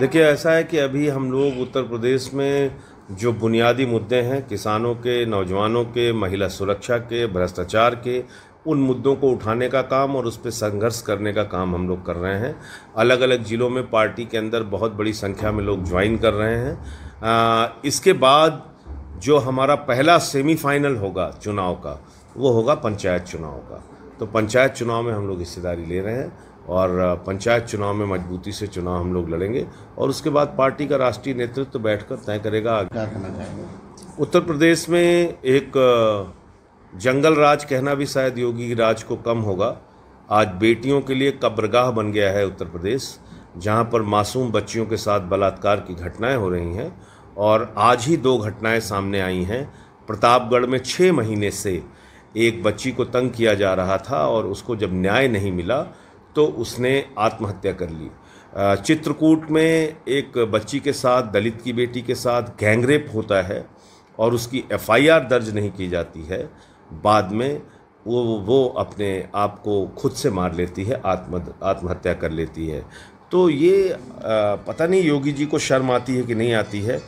देखिए ऐसा है कि अभी हम लोग उत्तर प्रदेश में जो बुनियादी मुद्दे हैं किसानों के नौजवानों के महिला सुरक्षा के भ्रष्टाचार के उन मुद्दों को उठाने का काम और उस पर संघर्ष करने का काम हम लोग कर रहे हैं अलग अलग ज़िलों में पार्टी के अंदर बहुत बड़ी संख्या में लोग ज्वाइन कर रहे हैं आ, इसके बाद जो हमारा पहला सेमीफाइनल होगा चुनाव का वो होगा पंचायत चुनाव का तो पंचायत चुनाव में हम लोग हिस्सेदारी ले रहे हैं और पंचायत चुनाव में मजबूती से चुनाव हम लोग लड़ेंगे और उसके बाद पार्टी का राष्ट्रीय नेतृत्व तो बैठकर तय करेगा उत्तर प्रदेश में एक जंगल राज कहना भी शायद योगी राज को कम होगा आज बेटियों के लिए कब्रगाह बन गया है उत्तर प्रदेश जहां पर मासूम बच्चियों के साथ बलात्कार की घटनाएं हो रही हैं और आज ही दो घटनाएं सामने आई हैं प्रतापगढ़ में छः महीने से एक बच्ची को तंग किया जा रहा था और उसको जब न्याय नहीं मिला तो उसने आत्महत्या कर ली चित्रकूट में एक बच्ची के साथ दलित की बेटी के साथ गैंगरेप होता है और उसकी एफआईआर दर्ज नहीं की जाती है बाद में वो वो अपने आप को खुद से मार लेती है आत्म आत्महत्या कर लेती है तो ये आ, पता नहीं योगी जी को शर्म आती है कि नहीं आती है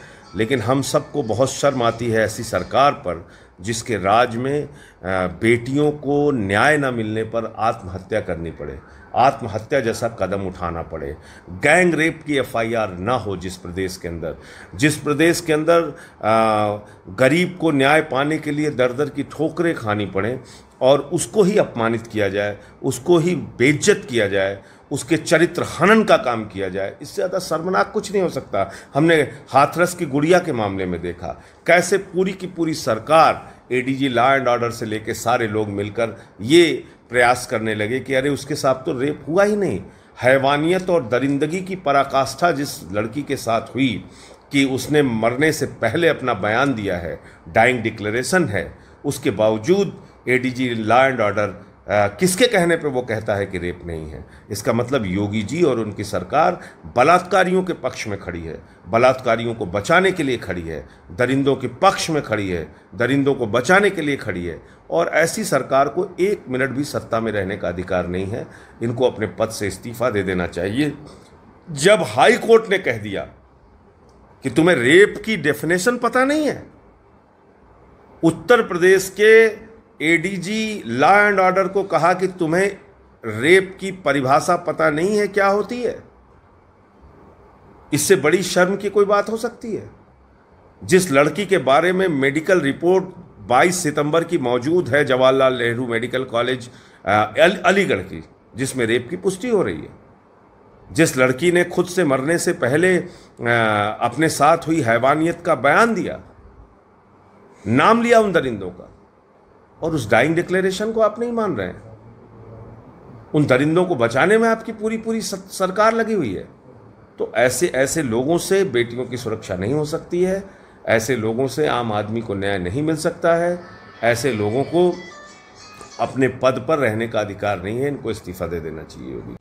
लेकिन हम सबको बहुत शर्म आती है ऐसी सरकार पर जिसके राज में बेटियों को न्याय न मिलने पर आत्महत्या करनी पड़े आत्महत्या जैसा कदम उठाना पड़े गैंग रेप की एफआईआर ना हो जिस प्रदेश के अंदर जिस प्रदेश के अंदर गरीब को न्याय पाने के लिए दर दर की ठोकरें खानी पड़ें और उसको ही अपमानित किया जाए उसको ही बेज्जत किया जाए उसके चरित्र हनन का काम किया जाए इससे ज़्यादा शर्मनाक कुछ नहीं हो सकता हमने हाथरस की गुड़िया के मामले में देखा कैसे पूरी की पूरी सरकार एडीजी लॉ एंड ऑर्डर से लेके सारे लोग मिलकर ये प्रयास करने लगे कि अरे उसके साथ तो रेप हुआ ही नहीं हैवानियत और दरिंदगी की पराकाष्ठा जिस लड़की के साथ हुई कि उसने मरने से पहले अपना बयान दिया है डाइंग डिक्लेरेशन है उसके बावजूद एडीजी लॉ एंड ऑर्डर आ, किसके कहने पे वो कहता है कि रेप नहीं है इसका मतलब योगी जी और उनकी सरकार बलात्कारियों के पक्ष में खड़ी है बलात्कारियों को बचाने के लिए खड़ी है दरिंदों के पक्ष में खड़ी है दरिंदों को बचाने के लिए खड़ी है और ऐसी सरकार को एक मिनट भी सत्ता में रहने का अधिकार नहीं है इनको अपने पद से इस्तीफा दे देना चाहिए जब हाई कोर्ट ने कह दिया कि तुम्हें रेप की डेफिनेशन पता नहीं है उत्तर प्रदेश के एडीजी लॉ एंड ऑर्डर को कहा कि तुम्हें रेप की परिभाषा पता नहीं है क्या होती है इससे बड़ी शर्म की कोई बात हो सकती है जिस लड़की के बारे में मेडिकल रिपोर्ट 22 सितंबर की मौजूद है जवाहरलाल नेहरू मेडिकल कॉलेज अलीगढ़ की जिसमें रेप की पुष्टि हो रही है जिस लड़की ने खुद से मरने से पहले अपने साथ हुई हैवानियत का बयान दिया नाम लिया उन दरिंदों का और उस डाइंग डिक्लेरेशन को आप नहीं मान रहे हैं उन दरिंदों को बचाने में आपकी पूरी पूरी सरकार लगी हुई है तो ऐसे ऐसे लोगों से बेटियों की सुरक्षा नहीं हो सकती है ऐसे लोगों से आम आदमी को न्याय नहीं मिल सकता है ऐसे लोगों को अपने पद पर रहने का अधिकार नहीं है इनको इस्तीफा दे देना चाहिए होगी